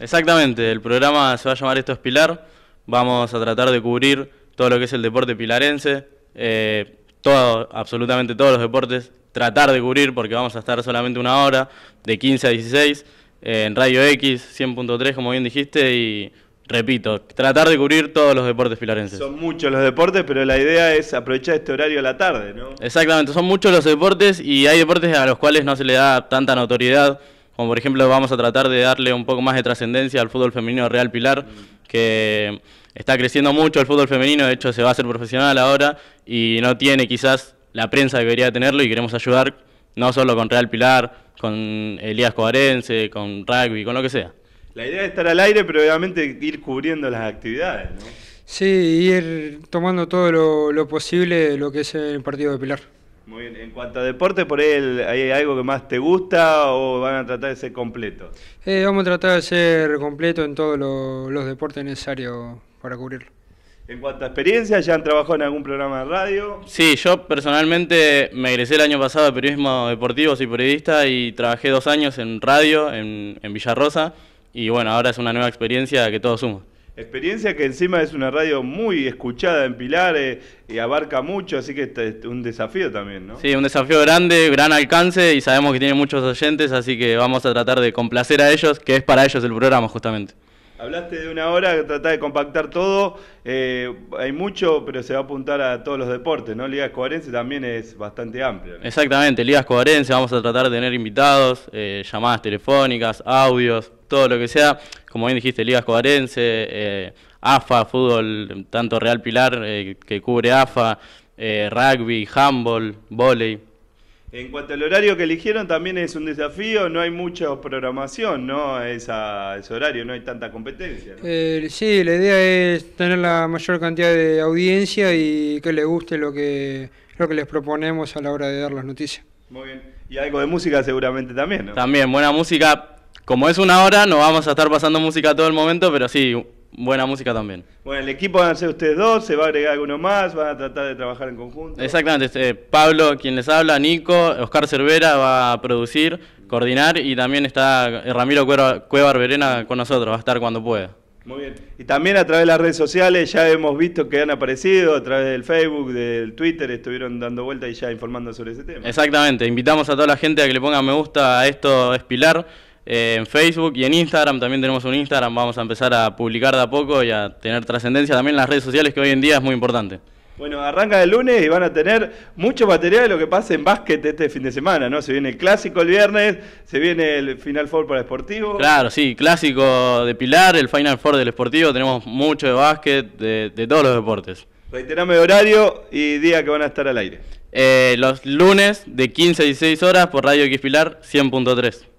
Exactamente, el programa se va a llamar Esto es Pilar. Vamos a tratar de cubrir todo lo que es el deporte pilarense, eh, todo, absolutamente todos los deportes, tratar de cubrir porque vamos a estar solamente una hora, de 15 a 16, eh, en Radio X 100.3, como bien dijiste, y repito, tratar de cubrir todos los deportes pilarenses. Son muchos los deportes, pero la idea es aprovechar este horario a la tarde, ¿no? Exactamente, son muchos los deportes y hay deportes a los cuales no se le da tanta notoriedad como por ejemplo vamos a tratar de darle un poco más de trascendencia al fútbol femenino de Real Pilar, que está creciendo mucho el fútbol femenino, de hecho se va a hacer profesional ahora y no tiene quizás la prensa que debería tenerlo y queremos ayudar no solo con Real Pilar, con Elías Coarense, con rugby, con lo que sea. La idea es estar al aire, pero obviamente ir cubriendo las actividades, ¿no? Sí, ir tomando todo lo, posible lo que es el partido de Pilar. Muy bien, en cuanto a deporte, por él, ¿hay algo que más te gusta o van a tratar de ser completo? Eh, vamos a tratar de ser completo en todos los deportes necesarios para cubrirlo. En cuanto a experiencia, ¿ya han trabajado en algún programa de radio? Sí, yo personalmente me egresé el año pasado de periodismo deportivo, soy periodista y trabajé dos años en radio en, en Villarrosa y bueno, ahora es una nueva experiencia que todos somos. Experiencia que encima es una radio muy escuchada en Pilar y abarca mucho, así que este es un desafío también, ¿no? Sí, un desafío grande, gran alcance y sabemos que tiene muchos oyentes, así que vamos a tratar de complacer a ellos, que es para ellos el programa justamente. Hablaste de una hora, tratá de compactar todo. Eh, hay mucho, pero se va a apuntar a todos los deportes, ¿no? Ligas Coherense también es bastante amplio. Exactamente, Ligas Coherencia, vamos a tratar de tener invitados, eh, llamadas telefónicas, audios, todo lo que sea como bien dijiste, Liga Escobarense, AFA, eh, fútbol, tanto Real Pilar eh, que cubre AFA, eh, rugby, handball, volei. En cuanto al horario que eligieron, también es un desafío, no hay mucha programación, ¿no? Esa, ese horario, no hay tanta competencia. sí, la idea es tener la mayor cantidad de audiencia y que les guste lo que, lo que les proponemos a la hora de dar las noticias. Muy bien. Y algo de música seguramente también, ¿no? También, buena música, como es una hora, no vamos a estar pasando música todo el momento, pero sí, buena música también. Bueno, el equipo van a ser ustedes dos, se va a agregar alguno más, van a tratar de trabajar en conjunto. Exactamente, este, Pablo, quien les habla, Nico, Oscar Cervera va a producir, coordinar y también está Ramiro Cueva, con nosotros, va a estar cuando pueda. Muy bien. Y también a través de las redes sociales ya hemos visto que han aparecido, a través del Facebook, del Twitter, estuvieron dando vuelta y ya informando sobre ese tema. Exactamente, invitamos a toda la gente a que le ponga me gusta a esto es Pilar en Facebook y en Instagram. También tenemos un Instagram, vamos a empezar a publicar de a poco y a tener trascendencia también en las redes sociales, que hoy en día es muy importante. Bueno, arranca el lunes y van a tener mucho material de lo que pasa en básquet este fin de semana, ¿no? Se viene el clásico el viernes, se viene el Final Four para el Esportivo. Claro, sí, clásico de Pilar, el Final Four del Esportivo, tenemos mucho de básquet, de, todos los deportes. Reiterame horario y día que van a estar al aire. Eh, los lunes de 15 a 16 horas por Radio X Pilar 100.3.